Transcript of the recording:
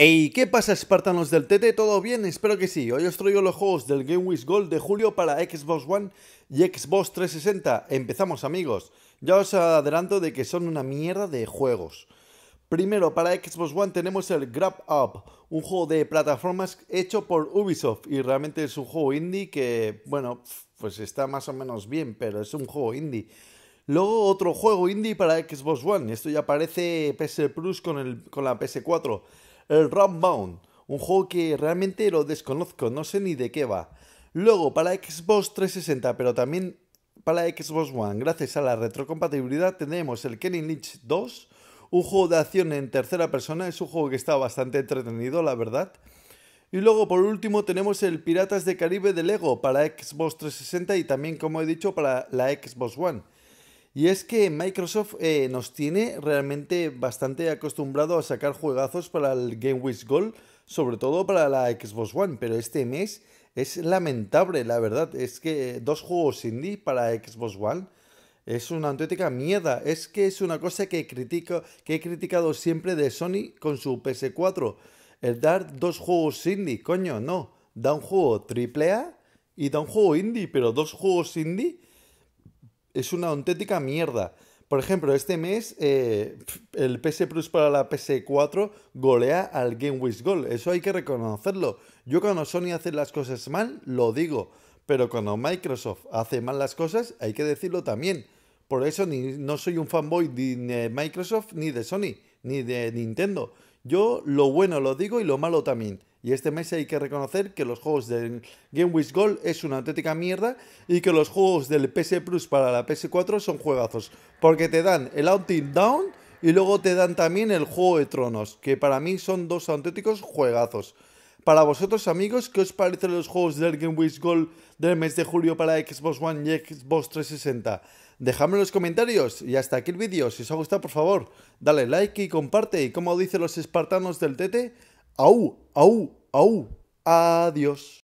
Hey, ¿qué pasa espartanos del TT? ¿Todo bien? Espero que sí. Hoy os traigo los juegos del Game Wish Gold de julio para Xbox One y Xbox 360. Empezamos amigos. Ya os adelanto de que son una mierda de juegos. Primero, para Xbox One tenemos el Grab Up, un juego de plataformas hecho por Ubisoft y realmente es un juego indie que, bueno, pues está más o menos bien, pero es un juego indie. Luego otro juego indie para Xbox One, esto ya parece PS Plus con, el, con la PS4 el Roundbound, un juego que realmente lo desconozco, no sé ni de qué va. Luego para Xbox 360, pero también para Xbox One, gracias a la retrocompatibilidad, tenemos el Kenny Lynch 2, un juego de acción en tercera persona, es un juego que está bastante entretenido, la verdad. Y luego por último tenemos el Piratas de Caribe de Lego para Xbox 360 y también como he dicho para la Xbox One. Y es que Microsoft eh, nos tiene realmente bastante acostumbrado a sacar juegazos para el Game Wish Gold, sobre todo para la Xbox One, pero este mes es lamentable, la verdad. Es que dos juegos indie para Xbox One es una auténtica mierda. Es que es una cosa que, critico, que he criticado siempre de Sony con su PS4. El dar dos juegos indie, coño, no. Da un juego AAA y da un juego indie, pero dos juegos indie es una auténtica mierda. Por ejemplo, este mes eh, el PS Plus para la PS4 golea al Game with Gold. Eso hay que reconocerlo. Yo cuando Sony hace las cosas mal, lo digo. Pero cuando Microsoft hace mal las cosas, hay que decirlo también. Por eso no soy un fanboy de Microsoft ni de Sony, ni de Nintendo. Yo lo bueno lo digo y lo malo también. Y este mes hay que reconocer que los juegos del Game With Gold es una auténtica mierda y que los juegos del PS Plus para la PS4 son juegazos. Porque te dan el Outing Down y luego te dan también el Juego de Tronos, que para mí son dos auténticos juegazos. Para vosotros amigos, ¿qué os parecen los juegos de Game Wish Gold del mes de julio para Xbox One y Xbox 360? Dejadme en los comentarios y hasta aquí el vídeo. Si os ha gustado, por favor, dale like y comparte. Y como dicen los espartanos del TT, au, au, au, adiós.